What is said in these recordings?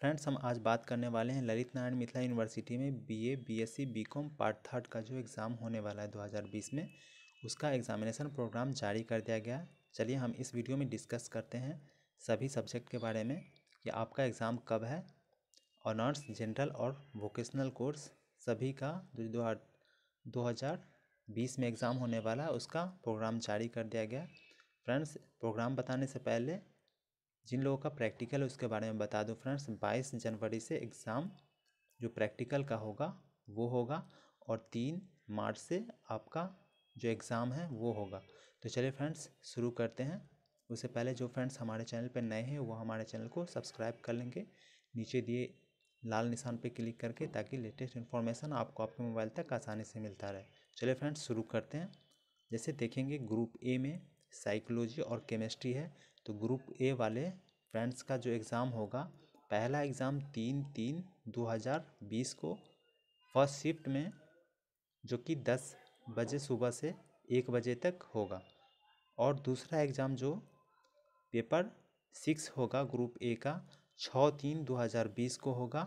friends हम आज बात करने वाले हैं ललित नारायण मिथिला यूनिवर्सिटी में BA, BSc, BCom part third का जो एग्ज़ाम होने वाला है 2020 में उसका एग्ज़ामिनेशन प्रोग्राम जारी कर दिया गया है चलिए हम इस वीडियो में डिस्कस करते हैं सभी सब्जेक्ट के बारे में कि आपका एग्ज़ाम कब है ऑनर्स जनरल और वोकेशनल कोर्स सभी का जो दो हज़ार बीस में एग्ज़ाम होने वाला है उसका प्रोग्राम जारी कर दिया गया फ्रेंड्स प्रोग्राम बताने से पहले जिन लोगों का प्रैक्टिकल है उसके बारे में बता दूं फ्रेंड्स बाईस जनवरी से एग्ज़ाम जो प्रैक्टिकल का होगा वो होगा और तीन मार्च से आपका जो एग्ज़ाम है वो होगा तो चलिए फ्रेंड्स शुरू करते हैं उससे पहले जो फ्रेंड्स हमारे चैनल पर नए हैं वो हमारे चैनल को सब्सक्राइब कर लेंगे नीचे दिए लाल निशान पर क्लिक करके ताकि लेटेस्ट इन्फॉर्मेशन आपको आपके मोबाइल तक आसानी से मिलता रहे चलिए फ्रेंड्स शुरू करते हैं जैसे देखेंगे ग्रुप ए में साइकोलॉजी और केमिस्ट्री है तो ग्रुप ए वाले फ्रेंड्स का जो एग्ज़ाम होगा पहला एग्ज़ाम तीन तीन दो हज़ार बीस को फर्स्ट शिफ्ट में जो कि दस बजे सुबह से एक बजे तक होगा और दूसरा एग्ज़ाम जो पेपर सिक्स होगा ग्रुप ए का छः तीन दो हज़ार बीस को होगा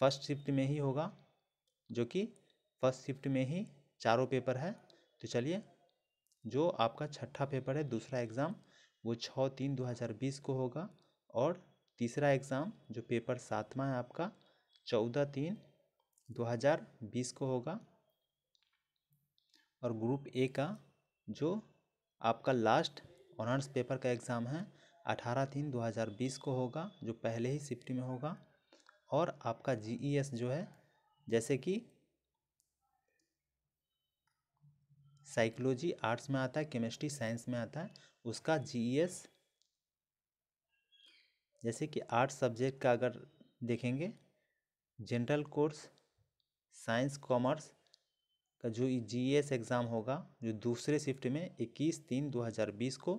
फर्स्ट शिफ्ट में ही होगा जो कि फर्स्ट शिफ्ट में ही चारों पेपर है तो चलिए जो आपका छठा पेपर है दूसरा एग्ज़ाम वो छः तीन दो हज़ार बीस को होगा और तीसरा एग्ज़ाम जो पेपर सातवां है आपका चौदह तीन दो हज़ार बीस को होगा और ग्रुप ए का जो आपका लास्ट ऑनर्स पेपर का एग्ज़ाम है अठारह तीन दो हज़ार बीस को होगा जो पहले ही शिफ्ट में होगा और आपका जी ई एस जो है जैसे कि साइकोलॉजी आर्ट्स में आता है केमिस्ट्री साइंस में आता है उसका जीईएस जैसे कि आर्ट्स सब्जेक्ट का अगर देखेंगे जनरल कोर्स साइंस कॉमर्स का जो जीएस एग्ज़ाम होगा जो दूसरे शिफ्ट में 21 तीन 2020 को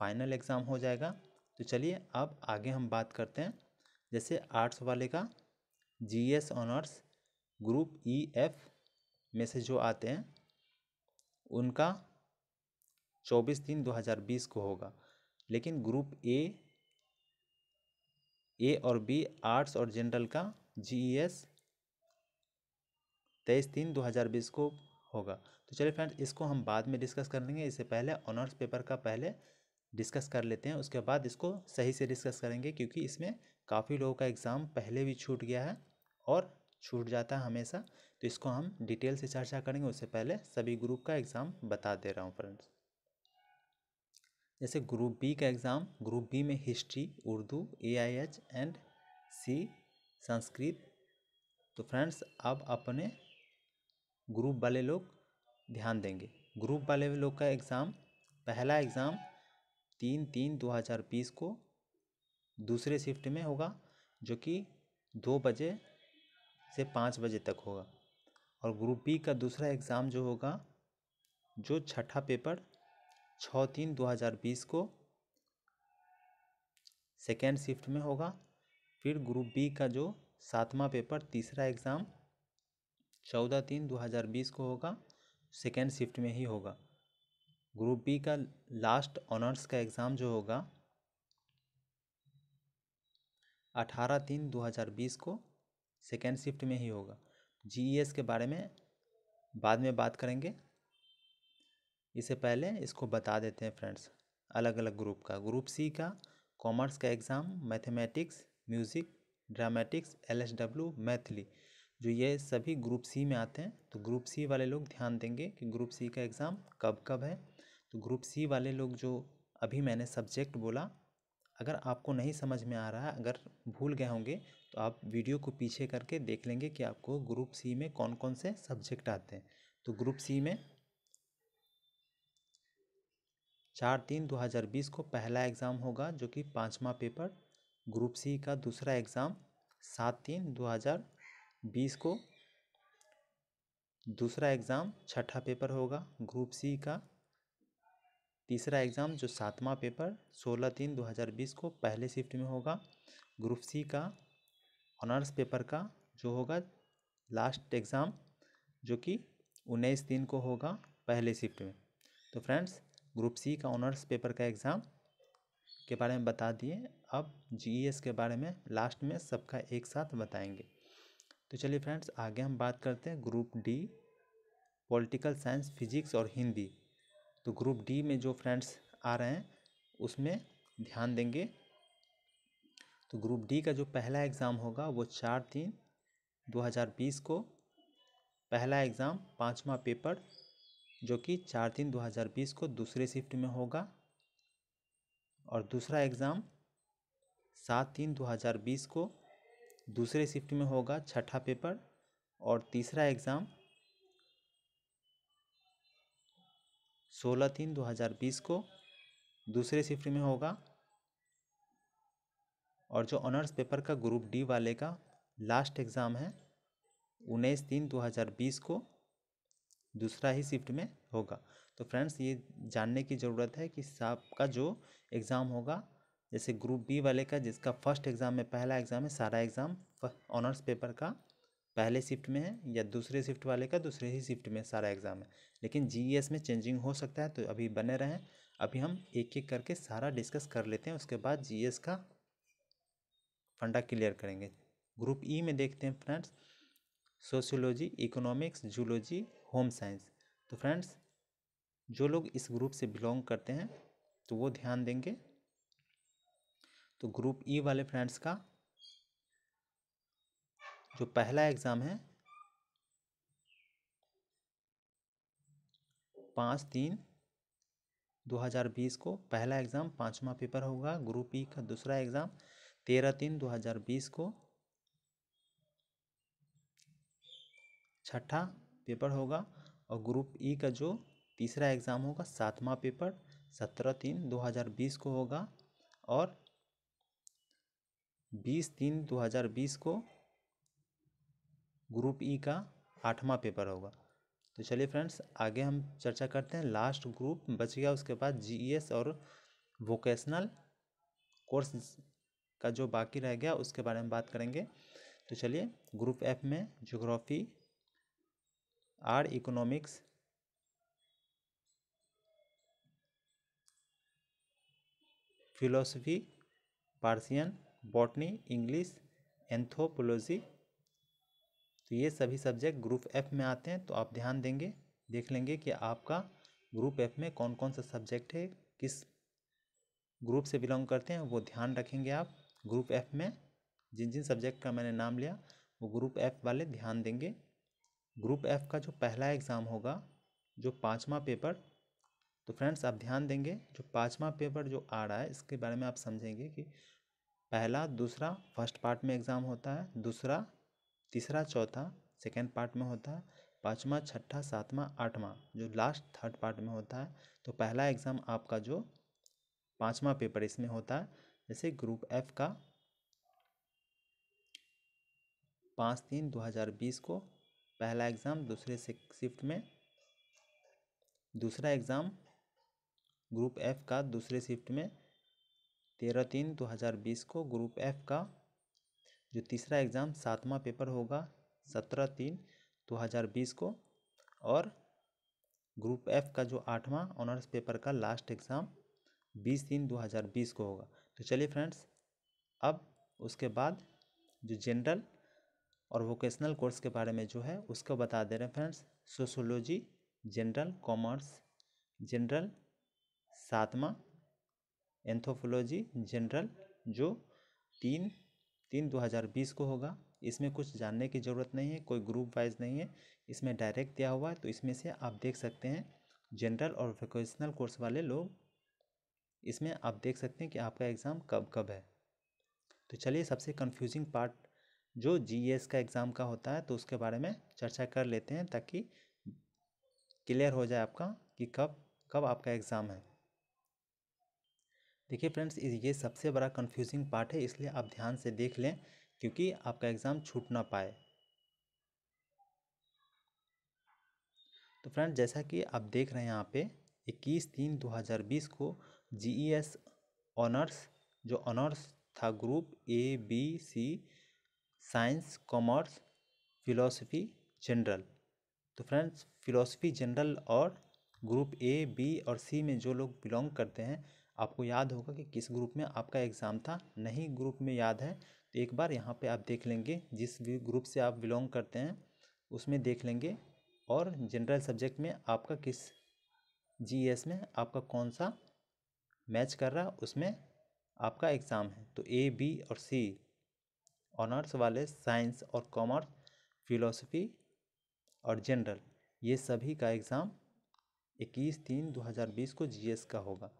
फाइनल एग्ज़ाम हो जाएगा तो चलिए अब आगे हम बात करते हैं जैसे आर्ट्स वाले का GS honours group E F में से जो आते हैं उनका चौबीस तीन दो हज़ार बीस को होगा लेकिन ग्रुप ए ए और बी आर्ट्स और जनरल का जी ई एस तेईस तीन दो हज़ार बीस को होगा तो चलिए फ्रेंड्स इसको हम बाद में डिस्कस कर लेंगे इससे पहले ऑनर्स पेपर का पहले डिस्कस कर लेते हैं उसके बाद इसको सही से डिस्कस करेंगे क्योंकि इसमें काफ़ी लोगों का एग्ज़ाम पहले भी छूट गया है और छूट जाता है हमेशा तो इसको हम डिटेल से चर्चा करेंगे उससे पहले सभी ग्रुप का एग्ज़ाम बता दे रहा हूँ फ्रेंड्स जैसे ग्रुप बी का एग्ज़ाम ग्रुप बी में history Urdu A I H and C Sanskrit तो फ्रेंड्स अब अपने ग्रुप वाले लोग ध्यान देंगे ग्रुप वाले लोग का एग्ज़ाम पहला एग्ज़ाम तीन तीन दो हज़ार बीस को दूसरे शिफ्ट में होगा जो कि दो बजे से पाँच बजे तक होगा और ग्रुप बी का दूसरा एग्ज़ाम जो होगा जो छठा पेपर छः तीन दो हज़ार बीस को सेकेंड शिफ्ट में होगा फिर ग्रुप बी का जो सातवां पेपर तीसरा एग्ज़ाम चौदह तीन दो हज़ार बीस को होगा सेकेंड शिफ्ट में ही होगा ग्रुप बी का लास्ट ऑनर्स का एग्ज़ाम जो होगा अठारह तीन दो हज़ार बीस को सेकेंड शिफ्ट में ही होगा जी e के बारे में बाद में बात करेंगे इससे पहले इसको बता देते हैं फ्रेंड्स अलग अलग ग्रुप का ग्रुप सी का कॉमर्स का exam mathematics music dramatics L S W Maithili जो ये सभी ग्रुप सी में आते हैं तो ग्रुप सी वाले लोग ध्यान देंगे कि ग्रुप सी का एग्ज़ाम कब कब है तो ग्रुप सी वाले लोग जो अभी मैंने सब्जेक्ट बोला अगर आपको नहीं समझ में आ रहा है अगर भूल गए होंगे तो आप वीडियो को पीछे करके देख लेंगे कि आपको ग्रुप सी में कौन कौन से सब्जेक्ट आते हैं तो ग्रुप सी में चार तीन 2020 को पहला एग्ज़ाम होगा जो कि पाँचवा पेपर ग्रुप सी का दूसरा एग्ज़ाम सात तीन 2020 को दूसरा एग्ज़ाम छठा पेपर होगा ग्रुप सी का तीसरा एग्ज़ाम जो सातवां पेपर सोलह तीन दो हज़ार बीस को पहले शिफ्ट में होगा ग्रुप सी का ऑनर्स पेपर का जो होगा लास्ट एग्ज़ाम जो कि उन्नीस तीन को होगा पहले शिफ्ट में तो फ्रेंड्स ग्रुप सी का ऑनर्स पेपर का एग्ज़ाम के बारे में बता दिए अब जी के बारे में लास्ट में सबका एक साथ बताएंगे तो चलिए फ्रेंड्स आगे हम बात करते हैं group D political science physics और हिंदी तो ग्रुप डी में जो फ्रेंड्स आ रहे हैं उसमें ध्यान देंगे तो ग्रुप डी का जो पहला एग्ज़ाम होगा वो चार तीन 2020 को पहला एग्ज़ाम पाँचवा पेपर जो कि चार तीन 2020 को दूसरे शिफ्ट में होगा और दूसरा एग्ज़ाम सात तीन 2020 को दूसरे शिफ्ट में होगा छठा पेपर और तीसरा एग्ज़ाम सोलह तीन दो हज़ार बीस को दूसरे शिफ्ट में होगा और जो ऑनर्स पेपर का ग्रुप डी वाले का लास्ट एग्ज़ाम है उन्नीस तीन दो हज़ार बीस को दूसरा ही शिफ्ट में होगा तो फ्रेंड्स ये जानने की ज़रूरत है कि साहब का जो एग्ज़ाम होगा जैसे ग्रुप बी वाले का जिसका फर्स्ट एग्ज़ाम में पहला एग्ज़ाम है सारा एग्ज़ाम ऑनर्स पेपर का पहले शिफ्ट में है या दूसरे शिफ्ट वाले का दूसरे ही शिफ्ट में सारा एग्ज़ाम है लेकिन जी e में चेंजिंग हो सकता है तो अभी बने रहें अभी हम एक एक करके सारा डिस्कस कर लेते हैं उसके बाद जी e का फंडा क्लियर करेंगे ग्रुप ई e में देखते हैं friends sociology economics zoology home science तो फ्रेंड्स जो लोग इस ग्रुप से बिलोंग करते हैं तो वो ध्यान देंगे तो ग्रुप ई वाले फ्रेंड्स का जो पहला एग्ज़ाम है पाँच तीन 2020 को पहला एग्ज़ाम पाँचवा पेपर होगा ग्रुप ई का दूसरा एग्ज़ाम तेरह तीन 2020 को छठा पेपर होगा और ग्रुप ई का जो तीसरा एग्ज़ाम होगा सातवां पेपर सत्रह तीन 2020 को होगा और बीस तीन 2020 को ग्रुप ई e का आठवां पेपर होगा तो चलिए फ्रेंड्स आगे हम चर्चा करते हैं लास्ट ग्रुप बच गया उसके बाद जीईएस e और वोकेशनल कोर्स का जो बाकी रह गया उसके बारे में बात करेंगे तो चलिए ग्रुप एफ में geography or economics philosophy Persian botany English anthropology तो ये सभी सब्जेक्ट ग्रुप एफ में आते हैं तो आप ध्यान देंगे देख लेंगे कि आपका ग्रुप एफ में कौन कौन सा सब्जेक्ट है किस ग्रुप से बिलोंग करते हैं वो ध्यान रखेंगे आप ग्रुप एफ में जिन जिन सब्जेक्ट का मैंने नाम लिया वो ग्रुप एफ वाले ध्यान देंगे ग्रुप एफ का जो पहला एग्ज़ाम होगा जो पाँचवा पेपर तो फ्रेंड्स आप ध्यान देंगे जो पाँचवा पेपर जो आ रहा है इसके बारे में आप समझेंगे कि पहला दूसरा फर्स्ट पार्ट में एग्ज़ाम होता है दूसरा तीसरा चौथा सेकेंड पार्ट में होता है पाँचवा छठा सातवां आठवां जो लास्ट थर्ड पार्ट में होता है तो पहला एग्ज़ाम आपका जो पाँचवा पेपर इसमें होता है जैसे ग्रुप एफ का पाँच तीन दो हज़ार बीस को पहला एग्ज़ाम दूसरे शिफ्ट में दूसरा एग्ज़ाम ग्रुप एफ का दूसरे शिफ्ट में तेरह तीन दो हज़ार बीस को ग्रुप एफ का जो तीसरा एग्ज़ाम सातवां पेपर होगा सत्रह तीन दो हज़ार बीस को और ग्रुप एफ का जो आठवां ऑनर्स पेपर का लास्ट एग्ज़ाम बीस तीन दो हज़ार बीस को होगा तो चलिए फ्रेंड्स अब उसके बाद जो जनरल और वोकेशनल कोर्स के बारे में जो है उसको बता दे रहे हैं friends sociology general commerce general सातवां एंथोफोलॉजी जनरल जो तीन तीन दो हज़ार बीस को होगा इसमें कुछ जानने की ज़रूरत नहीं है कोई ग्रुप वाइज नहीं है इसमें डायरेक्ट दिया हुआ है तो इसमें से आप देख सकते हैं जनरल और वोकेशनल कोर्स वाले लोग इसमें आप देख सकते हैं कि आपका एग्ज़ाम कब कब है तो चलिए सबसे कन्फ्यूजिंग पार्ट जो जी e का एग्ज़ाम का होता है तो उसके बारे में चर्चा कर लेते हैं ताकि क्लियर हो जाए आपका कि कब कब आपका एग्ज़ाम है देखिए फ्रेंड्स ये सबसे बड़ा कन्फ्यूजिंग पार्ट है इसलिए आप ध्यान से देख लें क्योंकि आपका एग्ज़ाम छूट ना पाए तो फ्रेंड्स जैसा कि आप देख रहे हैं यहाँ पे 21 तीन 2020 को जीईएस ऑनर्स e जो ऑनर्स था group A B C science commerce philosophy general तो फ्रेंड्स फिलोसफी जनरल और ग्रुप ए बी और सी में जो लोग बिलोंग करते हैं आपको याद होगा कि किस ग्रुप में आपका एग्ज़ाम था नहीं ग्रुप में याद है तो एक बार यहाँ पे आप देख लेंगे जिस भी ग्रुप से आप बिलोंग करते हैं उसमें देख लेंगे और जनरल सब्जेक्ट में आपका किस जीएस में आपका कौन सा मैच कर रहा उसमें आपका एग्ज़ाम है तो ए बी और सी ऑनर्स वाले साइंस और कॉमर्स फिलोसफी और जनरल ये सभी का एग्ज़ाम 21 तीन 2020 को जीएस का होगा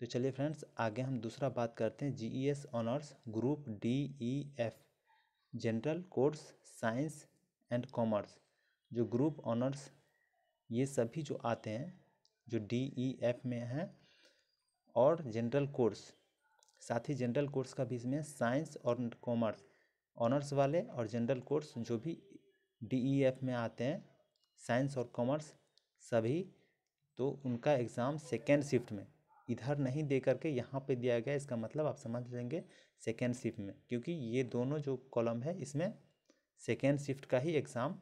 तो चलिए फ्रेंड्स आगे हम दूसरा बात करते हैं S honours group D E F general course science and commerce जो ग्रुप ऑनर्स ये सभी जो आते हैं जो डी ई एफ में हैं और जनरल कोर्स साथ ही जनरल कोर्स का भी इसमें साइंस और कॉमर्स ऑनर्स वाले और जनरल कोर्स जो भी डी ई एफ में आते हैं साइंस और कॉमर्स सभी तो उनका एग्ज़ाम सेकेंड शिफ्ट में इधर नहीं दे करके यहाँ पे दिया गया इसका मतलब आप समझ लेंगे सेकेंड शिफ्ट में क्योंकि ये दोनों जो कॉलम है इसमें सेकेंड शिफ्ट का ही एग्ज़ाम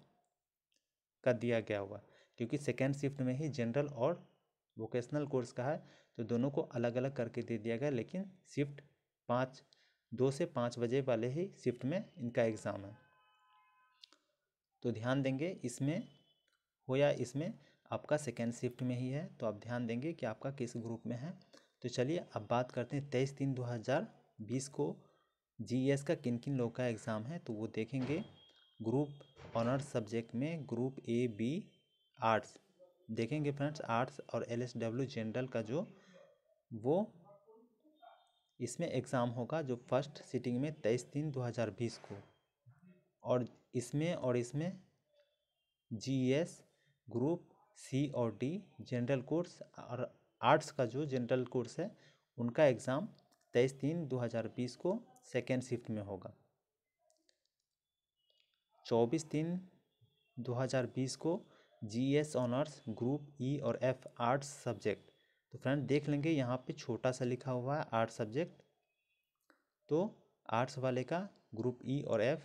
का दिया गया होगा क्योंकि सेकेंड शिफ्ट में ही जनरल और वोकेशनल कोर्स का है तो दोनों को अलग अलग करके दे दिया गया लेकिन शिफ्ट पाँच दो से पाँच बजे वाले ही शिफ्ट में इनका एग्ज़ाम है तो ध्यान देंगे इसमें हो या इसमें आपका सेकेंड शिफ्ट में ही है तो आप ध्यान देंगे कि आपका किस ग्रुप में है तो चलिए अब बात करते हैं तेईस तीन दो हज़ार बीस को जीएस e का किन किन लोगों का एग्ज़ाम है तो वो देखेंगे ग्रुप ऑनर्स सब्जेक्ट में ग्रुप ए बी आर्ट्स देखेंगे फ्रेंड्स आर्ट्स और एल एस डब्ल्यू जनरल का जो वो इसमें एग्ज़ाम होगा जो फर्स्ट सिटिंग में तेईस तीन दो हज़ार बीस को और इसमें और इसमें जी एस ग्रुप सी और डी जनरल कोर्स और आर्ट्स का जो जनरल कोर्स है उनका एग्ज़ाम तेईस तीन दो हज़ार बीस को सेकेंड शिफ्ट में होगा चौबीस तीन दो हज़ार बीस को G S honours group E और एफ आर्ट्स सब्जेक्ट तो फ्रेंड देख लेंगे यहाँ पे छोटा सा लिखा हुआ है आर्ट सब्जेक्ट तो आर्ट्स वाले का ग्रुप ई e और एफ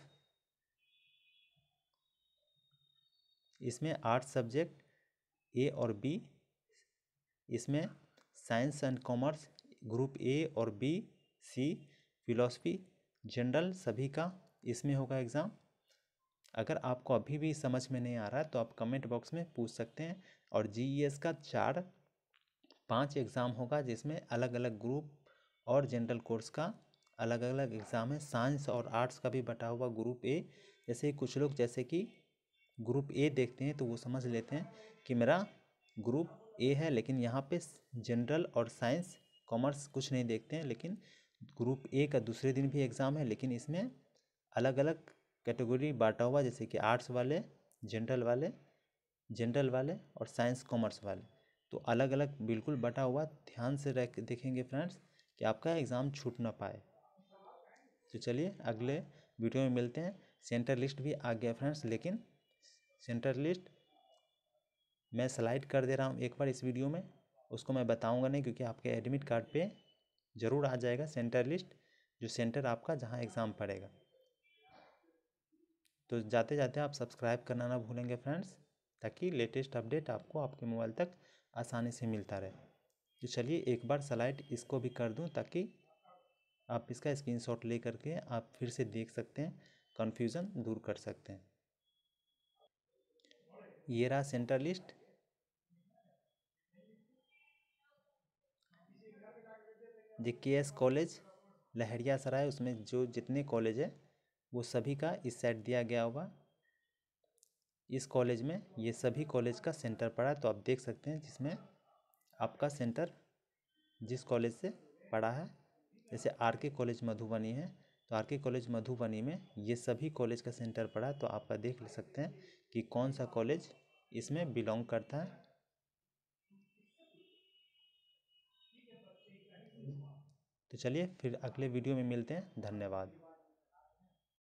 इसमें आर्ट सब्जेक्ट ए और बी इसमें science and commerce group A और बी सी फिलोसफी जनरल सभी का इसमें होगा एग्ज़ाम अगर आपको अभी भी समझ में नहीं आ रहा है तो आप कमेंट बॉक्स में पूछ सकते हैं और जीईएस e का चार पांच एग्ज़ाम होगा जिसमें अलग अलग ग्रुप और जनरल कोर्स का अलग अलग एग्ज़ाम है साइंस और आर्ट्स का भी बटा हुआ ग्रुप ए जैसे कुछ लोग जैसे कि ग्रुप ए देखते हैं तो वो समझ लेते हैं कि मेरा ग्रुप ए है लेकिन यहाँ पे जनरल और साइंस कॉमर्स कुछ नहीं देखते हैं लेकिन ग्रुप ए का दूसरे दिन भी एग्ज़ाम है लेकिन इसमें अलग अलग कैटेगरी बांटा हुआ जैसे कि आर्ट्स वाले जनरल वाले जनरल वाले और साइंस कॉमर्स वाले तो अलग अलग बिल्कुल बटा हुआ ध्यान से रख देखेंगे फ्रेंड्स कि आपका एग्ज़ाम छूट ना पाए तो चलिए अगले वीडियो में मिलते हैं सेंटर लिस्ट भी आ गया फ्रेंड्स लेकिन सेंटर लिस्ट मैं स्लाइड कर दे रहा हूँ एक बार इस वीडियो में उसको मैं बताऊँगा नहीं क्योंकि आपके एडमिट कार्ड पर ज़रूर आ जाएगा सेंटर लिस्ट जो सेंटर आपका जहाँ एग्ज़ाम पड़ेगा तो जाते जाते आप सब्सक्राइब करना ना भूलेंगे फ्रेंड्स ताकि लेटेस्ट अपडेट आपको आपके मोबाइल तक आसानी से मिलता रहे तो चलिए एक बार सलाइड इसको भी कर दूं ताकि आप इसका स्क्रीनशॉट ले करके आप फिर से देख सकते हैं कन्फ्यूज़न दूर कर सकते हैं ये रहा सेंटर लिस्ट जे के एस कॉलेज लहरिया सराय उसमें जो जितने कॉलेज है वो सभी का इस साइड दिया गया होगा इस कॉलेज में ये सभी कॉलेज का सेंटर पड़ा है तो आप देख सकते हैं जिसमें आपका सेंटर जिस कॉलेज से पड़ा है जैसे आर के कॉलेज मधुबनी है तो आर के कॉलेज मधुबनी में ये सभी कॉलेज का सेंटर पड़ा है तो आपका देख सकते हैं कि कौन सा कॉलेज इसमें बिलोंग करता है तो चलिए फिर अगले वीडियो में मिलते हैं धन्यवाद